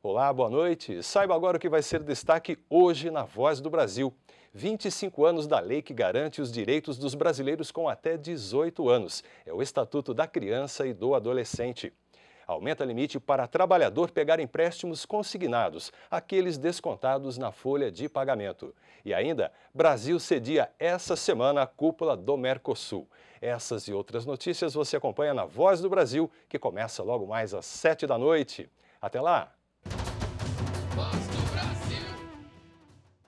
Olá, boa noite. Saiba agora o que vai ser destaque hoje na Voz do Brasil. 25 anos da lei que garante os direitos dos brasileiros com até 18 anos. É o Estatuto da Criança e do Adolescente. Aumenta limite para trabalhador pegar empréstimos consignados, aqueles descontados na folha de pagamento. E ainda, Brasil cedia essa semana a cúpula do Mercosul. Essas e outras notícias você acompanha na Voz do Brasil, que começa logo mais às 7 da noite. Até lá!